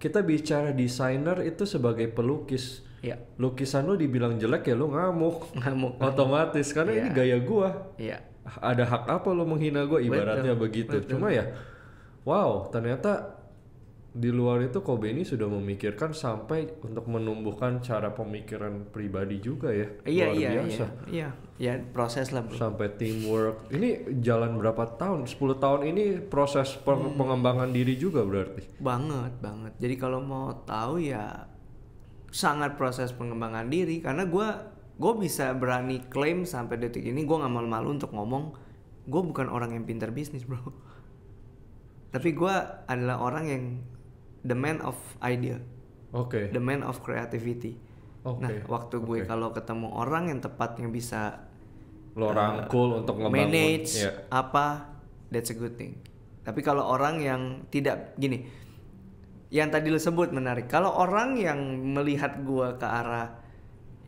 kita bicara desainer itu sebagai pelukis. Iya. Lukisan lu dibilang jelek ya lu ngamuk. Ngamuk. Otomatis karena yeah. ini iya. gaya gua. Iya. Ada hak apa lu menghina gua ibaratnya betul, begitu. Betul. Cuma ya wow, ternyata di luar itu Kobe ini sudah memikirkan sampai untuk menumbuhkan cara pemikiran pribadi juga ya iya, luar iya, iya. biasa iya iya ya proses lah bro. sampai teamwork ini jalan berapa tahun 10 tahun ini proses hmm. pengembangan diri juga berarti banget banget jadi kalau mau tahu ya sangat proses pengembangan diri karena gue gue bisa berani klaim sampai detik ini gue nggak malu-malu untuk ngomong gue bukan orang yang pintar bisnis bro tapi gue adalah orang yang the man of idea okay. the man of creativity okay. nah waktu gue okay. kalau ketemu orang yang tepatnya bisa lo eh, rangkul uh, untuk ngebangun manage yeah. apa that's a good thing tapi kalau orang yang tidak gini yang tadi lo sebut menarik kalau orang yang melihat gue ke arah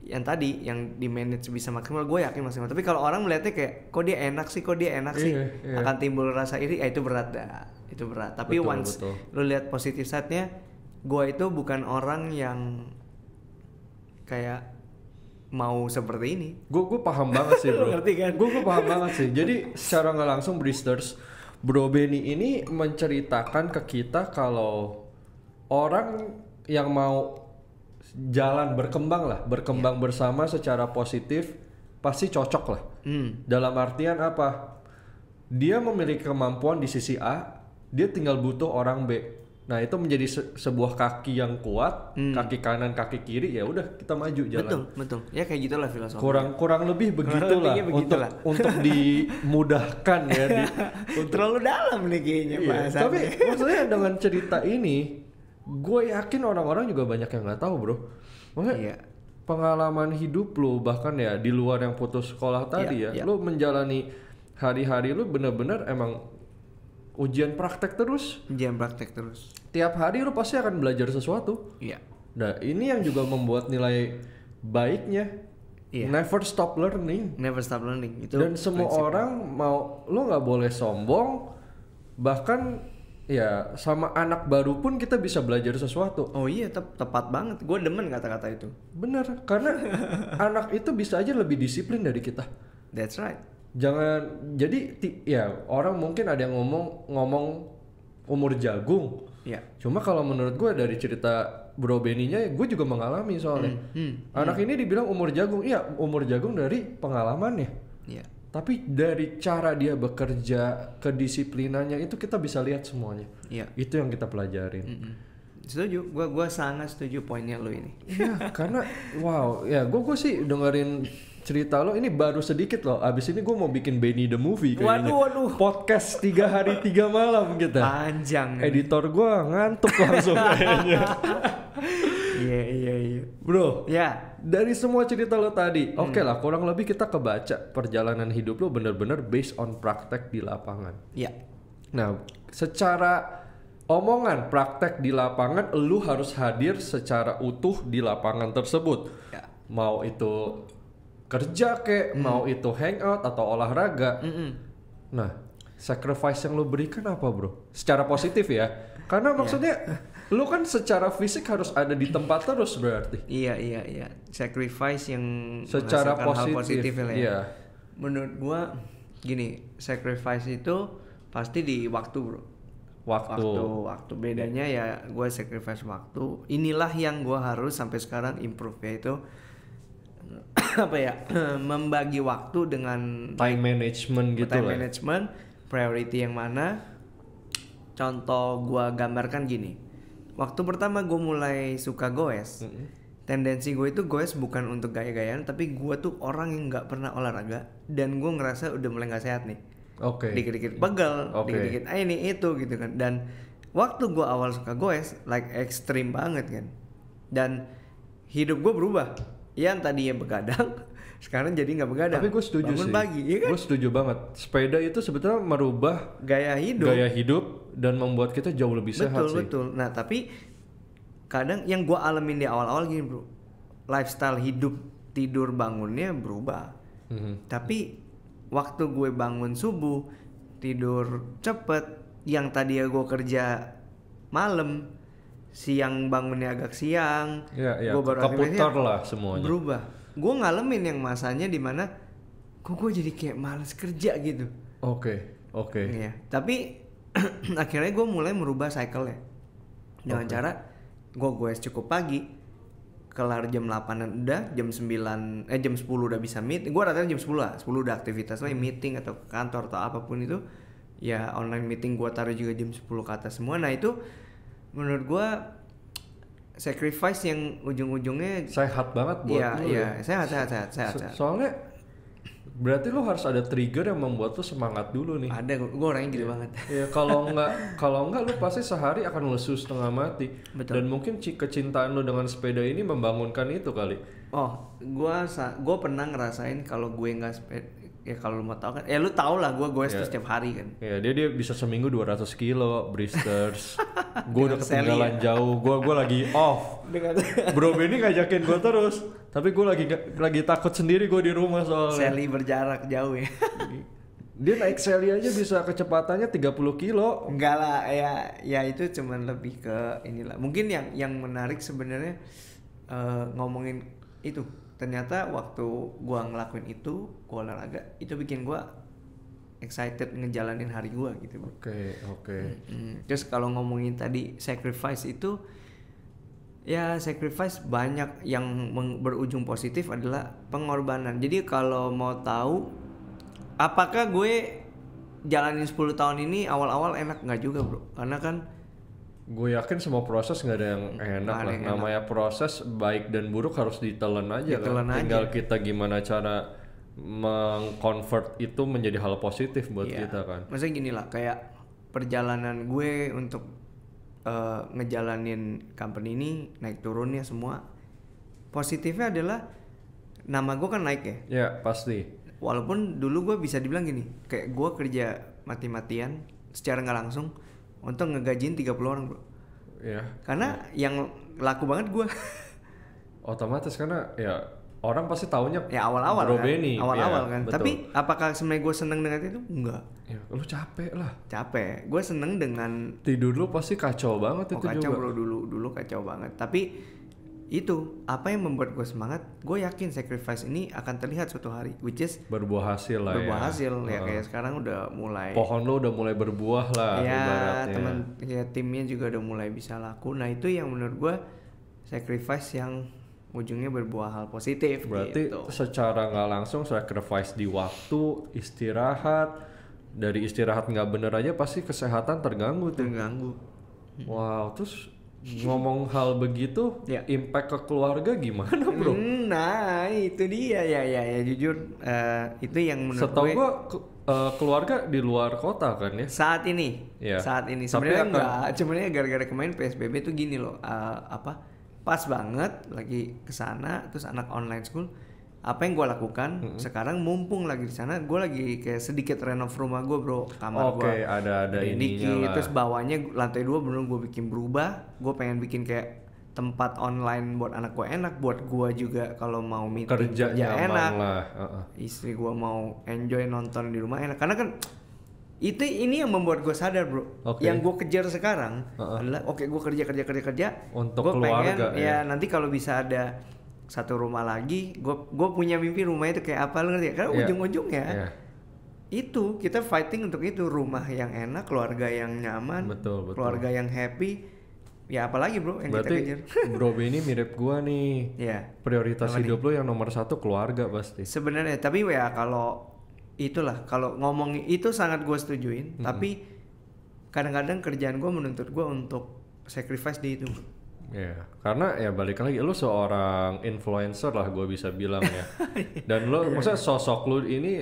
yang tadi yang di manage bisa maksimal gue yakin maksimal tapi kalau orang melihatnya kayak kok dia enak sih kok dia enak yeah, sih yeah. Iya. akan timbul rasa iri ya itu berat dah itu berat tapi betul, once betul. lu lihat positif side-nya gua itu bukan orang yang kayak mau seperti ini gue gue paham banget sih [LAUGHS] bro ngerti kan gue gue paham banget sih jadi [LAUGHS] secara nggak langsung bristers bro Benny ini menceritakan ke kita kalau orang yang mau jalan berkembang lah berkembang yeah. bersama secara positif pasti cocok lah mm. dalam artian apa dia memiliki kemampuan di sisi A dia tinggal butuh orang B Nah itu menjadi se sebuah kaki yang kuat, hmm. kaki kanan, kaki kiri ya udah kita maju jalan. Betul, betul. Ya kayak gitulah filosofi. Kurang kurang lebih begitulah kurang untuk untuk [LAUGHS] dimudahkan ya. Di, [LAUGHS] untuk... Terlalu dalam nih kayaknya iya. Pak. Tapi [LAUGHS] maksudnya dengan cerita ini, gue yakin orang-orang juga banyak yang nggak tahu bro. Makanya iya. pengalaman hidup lo bahkan ya di luar yang putus sekolah tadi iya, ya, iya. lo menjalani hari-hari lo bener-bener emang ujian praktek terus ujian praktek terus tiap hari lu pasti akan belajar sesuatu iya nah ini yang juga membuat nilai baiknya Iya. Never stop learning. Never stop learning itu. Dan semua prinsip. orang mau lo nggak boleh sombong. Bahkan ya sama anak baru pun kita bisa belajar sesuatu. Oh iya, te tepat banget. Gue demen kata-kata itu. Bener, karena [LAUGHS] anak itu bisa aja lebih disiplin dari kita. That's right jangan jadi ya orang mungkin ada yang ngomong ngomong umur jagung ya. cuma kalau menurut gue dari cerita Bro Beninya gue juga mengalami soalnya hmm, hmm, hmm. anak hmm. ini dibilang umur jagung iya umur jagung dari pengalamannya ya. tapi dari cara dia bekerja kedisiplinannya itu kita bisa lihat semuanya ya. itu yang kita pelajarin hmm, hmm. setuju gue gue sangat setuju poinnya lo ini Iya, karena wow ya gue gue sih dengerin cerita lo ini baru sedikit loh abis ini gue mau bikin Benny the Movie kayaknya waduh, waduh. podcast tiga hari tiga malam gitu panjang editor gue ngantuk langsung kayaknya iya iya iya bro ya dari semua cerita lo tadi hmm. oke okay lah kurang lebih kita kebaca perjalanan hidup lo bener-bener based on praktek di lapangan iya nah secara omongan praktek di lapangan lo harus hadir secara utuh di lapangan tersebut Iya. mau itu kerja kek, mm. mau itu hangout atau olahraga. Mm -mm. Nah, sacrifice yang lu berikan apa, Bro? Secara positif ya. Karena iya. maksudnya yeah. [LAUGHS] lu kan secara fisik harus ada di tempat terus berarti. Iya, iya, iya. Sacrifice yang secara positif, positif ya. Yeah. Menurut gua gini, sacrifice itu pasti di waktu, Bro waktu waktu, waktu. bedanya ya gue sacrifice waktu inilah yang gue harus sampai sekarang improve yaitu [COUGHS] apa ya [COUGHS] membagi waktu dengan time management gitu time lah. management priority yang mana contoh gua gambarkan gini waktu pertama gue mulai suka goes mm -hmm. tendensi gue itu goes bukan untuk gaya-gayaan tapi gue tuh orang yang nggak pernah olahraga dan gue ngerasa udah mulai nggak sehat nih oke okay. dikit-dikit pegel dikit-dikit ah ini itu gitu kan dan waktu gue awal suka goes like ekstrim banget kan dan hidup gue berubah Ya, yang tadinya begadang [LAUGHS] sekarang jadi nggak begadang. Tapi gue setuju Bangun sih. pagi, ya kan? Gue setuju banget. Sepeda itu sebetulnya merubah gaya hidup, gaya hidup dan membuat kita jauh lebih betul, sehat betul. sih. Betul betul. Nah tapi kadang yang gue alamin di awal-awal gini bro, lifestyle hidup tidur bangunnya berubah. Mm-hmm. Tapi waktu gue bangun subuh tidur cepet, yang tadi ya gue kerja malam siang bangunnya agak siang ya, ya. gue baru keputar lah semuanya berubah gue ngalamin yang masanya dimana kok gue jadi kayak males kerja gitu oke okay, oke okay. ya tapi [CLEARS THROAT] akhirnya gue mulai merubah cycle ya dengan okay. cara gue gue cukup pagi kelar jam 8 udah jam 9 eh jam 10 udah bisa meet gue rata-rata jam 10 lah 10 udah aktivitas lain hmm. meeting atau ke kantor atau apapun itu ya online meeting gue taruh juga jam 10 ke atas semua nah itu menurut gua sacrifice yang ujung-ujungnya sehat banget buat iya, lu iya. ya. Sehat, sehat, sehat, sehat, sehat. soalnya berarti lu harus ada trigger yang membuat lu semangat dulu nih. Ada, gua orangnya gitu banget. [LAUGHS] Iya, kalau nggak kalau nggak lu pasti sehari akan lesu setengah mati. Betul. Dan mungkin kecintaan lu dengan sepeda ini membangunkan itu kali. Oh, gua gua pernah ngerasain kalau gue nggak sepeda ya kalau lu mau tahu kan ya lu tau lah gue gue yeah. setiap hari kan Iya yeah, dia dia bisa seminggu 200 kilo bristers [LAUGHS] gue udah ketinggalan jauh gue gue lagi off Dengan... [LAUGHS] bro Benny ngajakin gue terus tapi gue lagi lagi takut sendiri gue di rumah soalnya Sally berjarak jauh ya [LAUGHS] dia naik Sally aja bisa kecepatannya 30 kilo enggak lah ya ya itu cuman lebih ke inilah mungkin yang yang menarik sebenarnya uh, ngomongin itu ternyata waktu gua ngelakuin itu gua olahraga itu bikin gua excited ngejalanin hari gua gitu oke okay, oke okay. terus kalau ngomongin tadi sacrifice itu ya sacrifice banyak yang berujung positif adalah pengorbanan jadi kalau mau tahu apakah gue jalanin 10 tahun ini awal-awal enak nggak juga bro karena kan gue yakin semua proses nggak ada yang enak lah namanya proses baik dan buruk harus ditelan aja ditelen kan aja. tinggal kita gimana cara mengconvert itu menjadi hal positif buat yeah. kita kan maksudnya gini lah kayak perjalanan gue untuk uh, ngejalanin company ini naik turunnya semua positifnya adalah nama gue kan naik ya ya yeah, pasti walaupun dulu gue bisa dibilang gini kayak gue kerja mati-matian secara nggak langsung untuk ngegajiin 30 orang bro Iya. Karena ya. yang laku banget gue. [LAUGHS] Otomatis karena ya orang pasti taunya ya awal-awal Bro kan. Benny. Iya, awal-awal ya, kan. Tapi apakah semai gue seneng dengan itu? Enggak. Ya, lu capek lah. Capek. Gue seneng dengan tidur lu pasti kacau banget oh, itu kacau juga. Kacau bro dulu dulu kacau banget. Tapi itu apa yang membuat gue semangat gue yakin sacrifice ini akan terlihat suatu hari which is berbuah hasil lah ya. berbuah ya. hasil uh. ya kayak sekarang udah mulai pohon lo udah mulai berbuah lah iya, ya teman ya timnya juga udah mulai bisa laku nah itu yang menurut gue sacrifice yang ujungnya berbuah hal positif berarti gitu. secara nggak langsung sacrifice di waktu istirahat dari istirahat nggak bener aja pasti kesehatan terganggu terganggu wow terus ngomong hal begitu ya. impact ke keluarga gimana bro? Nah itu dia ya ya ya jujur uh, itu yang menurut Setahu gue. Gua, ke, uh, keluarga di luar kota kan ya? Saat ini, ya. saat ini sebenarnya enggak, sebenarnya gara-gara kemarin PSBB tuh gini loh uh, apa pas banget lagi kesana terus anak online school apa yang gue lakukan hmm sekarang mumpung lagi di sana gue lagi kayak sedikit renov rumah gue bro kamar okay, gue ada ada ini terus bawahnya lantai dua belum gue bikin berubah gue pengen bikin kayak tempat online buat anak gue enak, buat gue juga kalau mau meeting kerja, ya enak, lah. Uh-uh. istri gue mau enjoy nonton di rumah enak, karena kan itu ini yang membuat gue sadar bro, okay. yang gue kejar sekarang uh-uh. adalah oke okay, gue kerja kerja kerja kerja, untuk gua keluarga pengen, ya, ya nanti kalau bisa ada satu rumah lagi gue gue punya mimpi rumah itu kayak apa lo ngerti ya? karena yeah. ujung-ujungnya yeah. itu kita fighting untuk itu rumah yang enak keluarga yang nyaman betul, betul. keluarga yang happy ya apalagi bro yang Berarti, kita kejar [LAUGHS] bro ini mirip gue nih yeah. prioritas hidup nih? lu yang nomor satu keluarga pasti sebenarnya tapi ya kalau itulah kalau ngomong itu sangat gue setujuin mm -hmm. tapi kadang-kadang kerjaan gue menuntut gue untuk sacrifice di itu Ya, karena ya balik lagi lu seorang influencer lah gue bisa bilang ya. [LAUGHS] Iya. Dan lu iya, maksudnya iya. sosok lu ini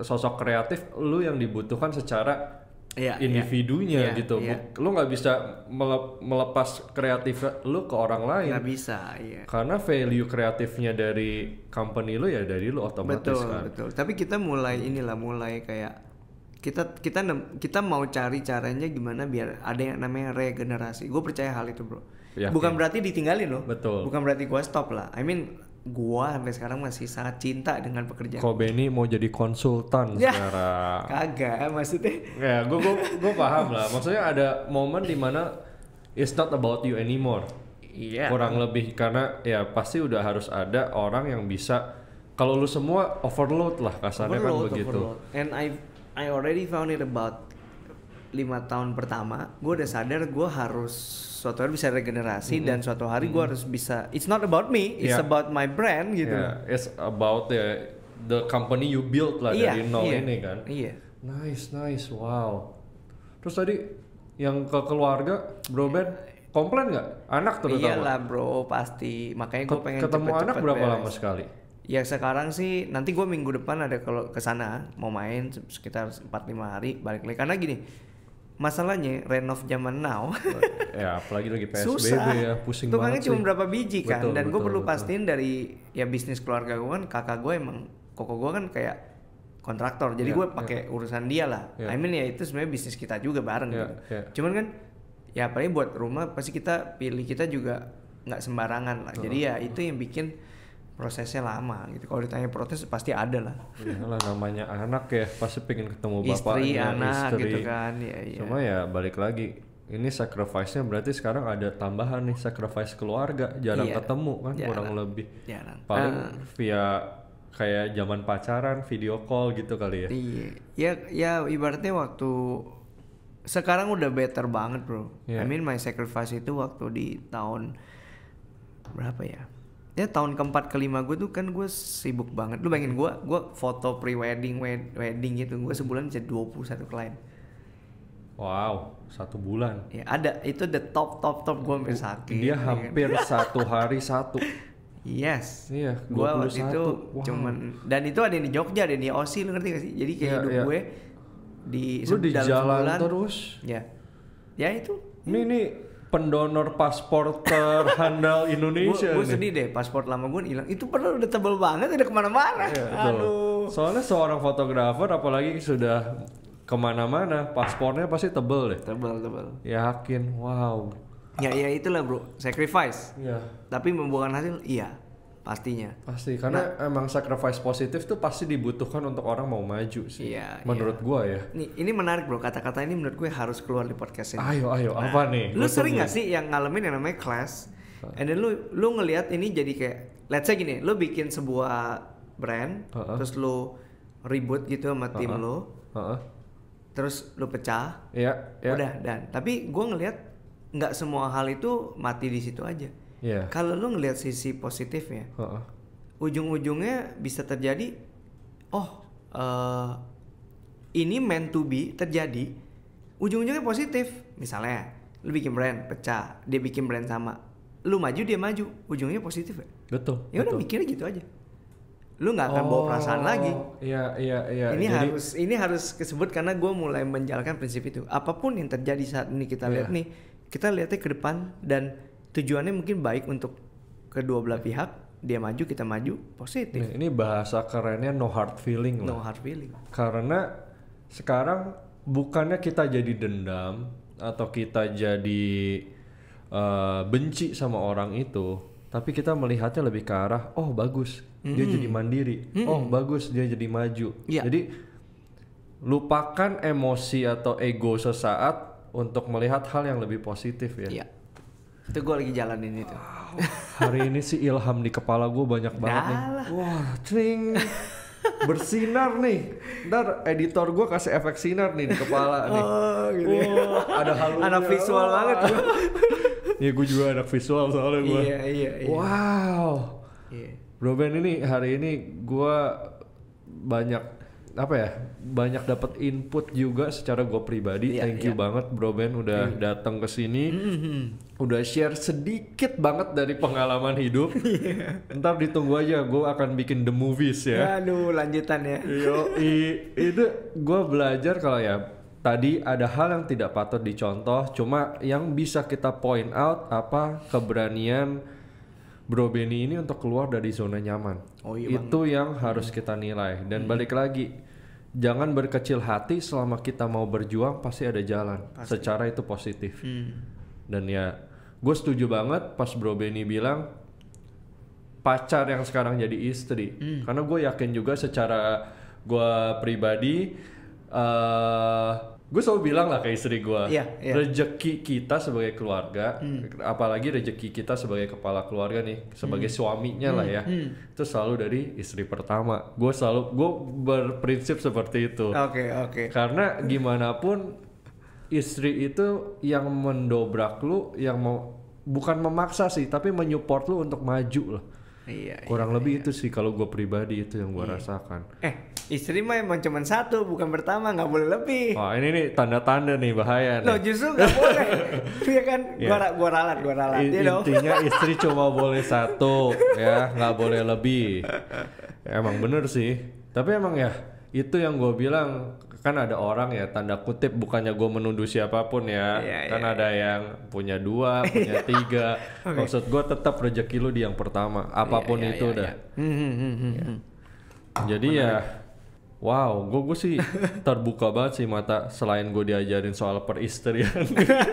sosok kreatif lu yang dibutuhkan secara yeah, individunya yeah, gitu. Yeah. Lu nggak bisa melepas kreatif lu ke orang lain. Nggak bisa, iya. Karena value kreatifnya dari company lu ya dari lu otomatis betul, kan. Betul, betul. Tapi kita mulai hmm. inilah mulai kayak kita kita kita mau cari caranya gimana biar ada yang namanya regenerasi. Gue percaya hal itu, Bro Yakin. Bukan berarti ditinggalin loh. Betul. Bukan berarti gue stop lah. I mean gue sampai sekarang masih sangat cinta dengan pekerjaan. Kobe benny mau jadi konsultan ya, sekarang. [LAUGHS] Kagak maksudnya. Ya, gue gua, gue paham lah. Maksudnya ada momen dimana it's not about you anymore. Iya. Kurang lebih karena ya pasti udah harus ada orang yang bisa kalau lu semua overload lah kasarnya kan overload, kan begitu. Overload. And I I already found it about lima tahun pertama, gue udah sadar gue harus suatu hari bisa regenerasi mm -hmm. dan suatu hari mm -hmm. gue harus bisa it's not about me it's yeah. about my brand gitu yeah. it's about the the company you build lah yeah. dari iya, nol yeah. ini kan iya yeah. nice nice wow terus tadi yang ke keluarga bro Ben komplain nggak anak terutama iyalah bro pasti makanya gue pengen ketemu cepet -cepet anak berapa beres. lama sekali ya sekarang sih nanti gue minggu depan ada kalau ke sana mau main sekitar 4-5 hari balik lagi karena gini masalahnya renov zaman now ya apalagi lagi PSBB Susah. ya pusing tukangnya cuma sih. berapa biji kan betul, dan gue perlu betul. pastiin dari ya bisnis keluarga gue kan kakak gue emang koko gue kan kayak kontraktor jadi yeah, gue iya. pakai yeah. urusan dia lah yeah. I mean ya itu sebenarnya bisnis kita juga bareng yeah, gitu yeah. cuman kan ya apalagi buat rumah pasti kita pilih kita juga nggak sembarangan lah uh, jadi ya itu yang bikin prosesnya lama gitu. Kalau ditanya protes pasti ada lah. Iyalah namanya anak ya pasti pengen ketemu bapaknya, gitu istri, anak istri. gitu kan. Ya, ya. Cuma ya balik lagi ini sacrifice-nya berarti sekarang ada tambahan nih sacrifice keluarga jarang iya, ketemu kan jarang, kurang lebih. Jarang. Paling uh, via kayak zaman pacaran video call gitu kali ya. Iya. Ya ya ibaratnya waktu sekarang udah better banget, Bro. Yeah. I mean my sacrifice itu waktu di tahun berapa ya? ya tahun keempat kelima gue tuh kan gue sibuk banget lu pengen gue gue foto pre wedding wed wedding gitu gue sebulan bisa satu klien wow satu bulan ya ada itu the top top top gue hampir sakit dia iya, hampir kan. satu hari satu yes iya gue waktu itu cuman dan itu ada yang di Jogja ada yang di Osi lu ngerti gak sih jadi kayak ya, hidup ya. gue di lu di jalan sebulan, terus ya ya itu ini nih pendonor paspor terhandal [LAUGHS] Indonesia. Gue sedih deh, paspor lama gue hilang. Itu pernah udah tebel banget, udah kemana-mana. iya, Aduh. Soalnya seorang fotografer, apalagi sudah kemana-mana, paspornya pasti tebel deh. Tebel, tebel. Yakin, wow. Ya, ya itulah bro, sacrifice. Iya. Tapi membuahkan hasil, iya pastinya. Pasti karena nah, emang sacrifice positif tuh pasti dibutuhkan untuk orang mau maju sih. Iya. Menurut iya. gua ya. Nih, ini menarik bro kata-kata ini menurut gue harus keluar di podcast ini. Ayo ayo nah, apa nih? Lu sering gak sih yang ngalamin yang namanya class? Uh. And then lu lu ngelihat ini jadi kayak let's say gini, lu bikin sebuah brand uh -uh. terus lu ribut gitu sama tim uh -uh. lu. Uh -uh. Terus lu pecah. Iya, yeah, yeah. Udah dan tapi gua ngelihat nggak semua hal itu mati di situ aja yeah. kalau lu ngelihat sisi positifnya uh -uh. ujung-ujungnya bisa terjadi oh uh, ini meant to be terjadi ujung-ujungnya positif misalnya lu bikin brand pecah dia bikin brand sama lu maju dia maju ujungnya positif ya betul ya udah mikirnya gitu aja lu nggak akan oh, bawa perasaan oh, lagi iya iya iya ini Jadi, harus ini harus kesebut karena gue mulai menjalankan prinsip itu apapun yang terjadi saat ini kita iya. lihat nih kita lihatnya ke depan dan tujuannya mungkin baik untuk kedua belah pihak dia maju kita maju positif. Nah, ini bahasa kerennya no hard feeling lah. hard feeling. Karena sekarang bukannya kita jadi dendam atau kita jadi uh, benci sama orang itu, tapi kita melihatnya lebih ke arah oh bagus mm-hmm. dia jadi mandiri, mm-hmm. oh bagus dia jadi maju. Yeah. Jadi lupakan emosi atau ego sesaat untuk melihat hal yang lebih positif ya. Yeah itu gue lagi jalanin itu. Wow. Hari ini sih ilham di kepala gue banyak banget nih. Wah, cing. bersinar nih. Ntar editor gue kasih efek sinar nih di kepala nih. Oh, gitu. Ya. wow. ada halunya. Anak visual oh. banget. [LAUGHS] Iya gue juga anak visual soalnya gue. Iya, iya, iya. Wow. yeah. Bro Ben ini hari ini gue banyak apa ya banyak dapat input juga secara gue pribadi yeah, thank you yeah. banget bro Ben udah mm. datang ke sini mm-hmm. udah share sedikit banget dari pengalaman hidup [LAUGHS] yeah. ntar ditunggu aja gue akan bikin the movies ya aduh lanjutan ya yo i, itu gue belajar kalau ya tadi ada hal yang tidak patut dicontoh cuma yang bisa kita point out apa keberanian Bro Benny ini untuk keluar dari zona nyaman. Oh iya. Itu yang harus hmm. kita nilai dan hmm. balik lagi jangan berkecil hati selama kita mau berjuang pasti ada jalan. Pasti. Secara itu positif. Hmm. Dan ya gue setuju banget pas Bro Benny bilang pacar yang sekarang jadi istri. Hmm. Karena gue yakin juga secara gue pribadi uh, gue selalu bilang lah ke istri gue yeah, yeah. rejeki kita sebagai keluarga hmm. apalagi rejeki kita sebagai kepala keluarga nih sebagai hmm. suaminya hmm. lah ya hmm. itu selalu dari istri pertama gue selalu gue berprinsip seperti itu oke okay, oke okay. karena gimana pun istri itu yang mendobrak lu yang mau bukan memaksa sih tapi menyupport lu untuk maju lah Iya, kurang iya, lebih iya. itu sih kalau gue pribadi itu yang gue iya. rasakan. Eh, Istri mah emang cuma satu, bukan pertama, nggak boleh lebih. Wah ini nih tanda-tanda nih bahaya. Nih. Loh justru nggak boleh, [LAUGHS] iya kan? Yeah. Gua, gua ralat, gua ralat. In, ya intinya [LAUGHS] istri cuma boleh satu, ya nggak boleh lebih. Emang bener sih, tapi emang ya itu yang gue bilang kan ada orang ya tanda kutip bukannya gue menuduh siapapun ya yeah, iya, kan yeah, ada yeah. yang punya dua [LAUGHS] punya iya. tiga okay. maksud gue tetap rejeki lu di yang pertama apapun iya, itu udah hmm, hmm, hmm, hmm, hmm. jadi ya, Menarik. ya Wow, gue gue sih [LAUGHS] terbuka banget sih mata selain gue diajarin soal peristrian. Ya. [LAUGHS]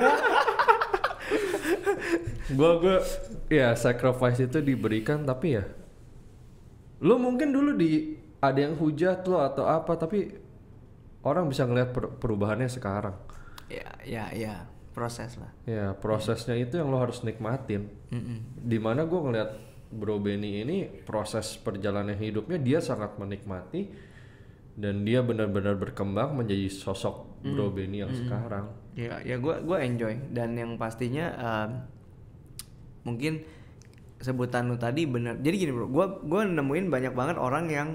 gue gue ya sacrifice itu diberikan tapi ya Lo mungkin dulu di ada yang hujat lo atau apa tapi orang bisa ngelihat per, perubahannya sekarang. Ya ya ya proses lah. Ya prosesnya ya. itu yang lo harus nikmatin. Mm -mm. Dimana gue ngelihat Bro Benny ini proses perjalanan hidupnya dia sangat menikmati dan dia benar-benar berkembang menjadi sosok mm. Bro Benny yang mm. sekarang. Iya, ya, ya gue gue enjoy dan yang pastinya um, mungkin sebutan lu tadi benar. Jadi gini bro, gue gua nemuin banyak banget orang yang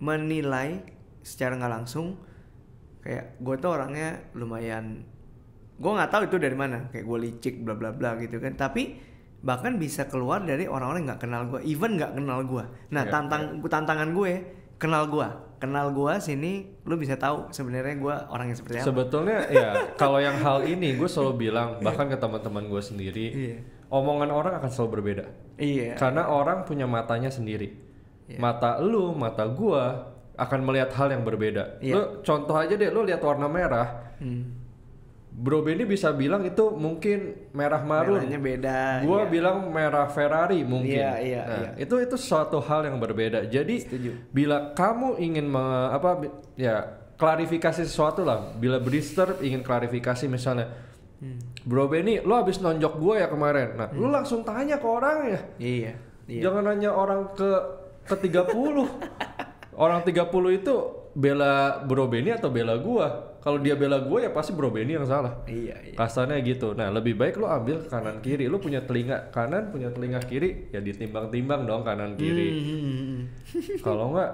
menilai secara nggak langsung kayak gue tuh orangnya lumayan gue nggak tahu itu dari mana kayak gue licik bla bla bla gitu kan tapi bahkan bisa keluar dari orang-orang nggak -orang kenal gue even nggak kenal gue nah yeah, tantang yeah. tantangan gue kenal gue kenal gue sini lu bisa tahu sebenarnya gue orang yang seperti apa sebetulnya ya [LAUGHS] kalau yang hal ini gue selalu bilang bahkan ke teman-teman gue sendiri yeah. omongan orang akan selalu berbeda iya karena orang punya matanya sendiri Yeah. mata lu mata gue akan melihat hal yang berbeda Yeah. lu contoh aja deh lu lihat warna merah hmm Bro Benny bisa bilang itu mungkin merah marun. Merahnya beda. Gua iya. bilang merah Ferrari mungkin. Iya, iya, nah, iya. Itu itu suatu hal yang berbeda. Jadi Setuju. bila kamu ingin me, apa ya klarifikasi sesuatu lah. Bila Brister ingin klarifikasi misalnya hmm. Bro Benny, lo habis nonjok gue ya kemarin. Nah, hmm. lo langsung tanya ke orang ya. Iya, iya. Jangan nanya orang ke ke puluh. [LAUGHS] orang 30 itu bela Bro Benny atau bela gua? kalau dia bela gue ya pasti Bro Benny yang salah. Iya, iya. Kasarnya gitu. Nah, lebih baik lo ambil kanan kiri. Lo punya telinga kanan, punya telinga kiri, ya ditimbang-timbang dong kanan kiri. Hmm. hmm, hmm, hmm. [LAUGHS] kalau nggak,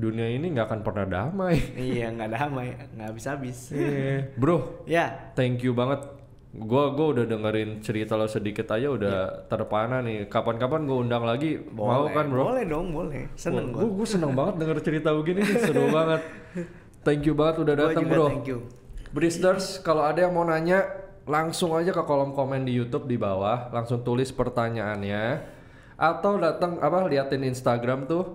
dunia ini nggak akan pernah damai. iya, nggak damai, nggak habis-habis. Eh, bro. Ya. Yeah. Thank you banget gua gua udah dengerin cerita lo sedikit aja udah yeah. terpana nih kapan-kapan gua undang lagi boleh, mau kan bro boleh dong boleh seneng gua gua, gua seneng banget denger cerita begini seru [LAUGHS] banget Thank you banget udah datang bro. Thank you. Bristers, kalau ada yang mau nanya langsung aja ke kolom komen di YouTube di bawah, langsung tulis pertanyaannya atau datang apa liatin Instagram tuh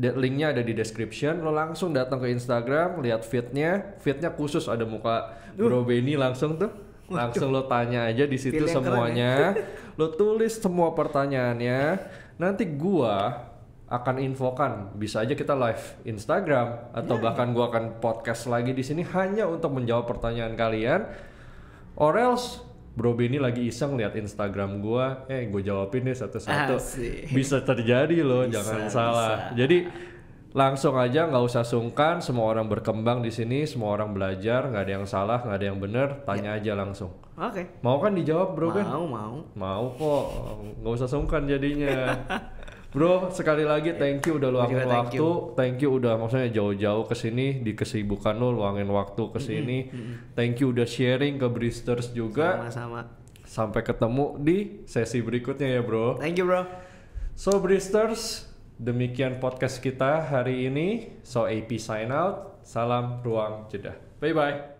linknya ada di description lo langsung datang ke Instagram lihat fitnya fitnya khusus ada muka Bro Benny langsung tuh langsung lo tanya aja di situ ya. semuanya [LAUGHS] lo tulis semua pertanyaannya nanti gua akan infokan bisa aja kita live Instagram atau yeah. bahkan gua akan podcast lagi di sini hanya untuk menjawab pertanyaan kalian or else Bro Benny lagi iseng lihat Instagram gua, eh gue jawabin deh satu-satu. Bisa terjadi loh, bisa, jangan salah. Jadi langsung aja nggak usah sungkan, semua orang berkembang di sini, semua orang belajar, nggak ada yang salah, nggak ada yang benar, tanya yeah. aja langsung. Oke. Okay. Mau kan dijawab Bro Mau, ben? mau. Mau kok, nggak usah sungkan jadinya. [LAUGHS] Bro, sekali lagi thank you udah luangin thank waktu. You. Thank you udah maksudnya jauh-jauh ke sini di kesibukan lu luangin waktu ke sini. Mm -hmm. Thank you udah sharing ke Bristers juga. Sama-sama. Sampai ketemu di sesi berikutnya ya, Bro. Thank you, Bro. So Bristers, demikian podcast kita hari ini. So AP sign out. Salam ruang jeda. Bye bye.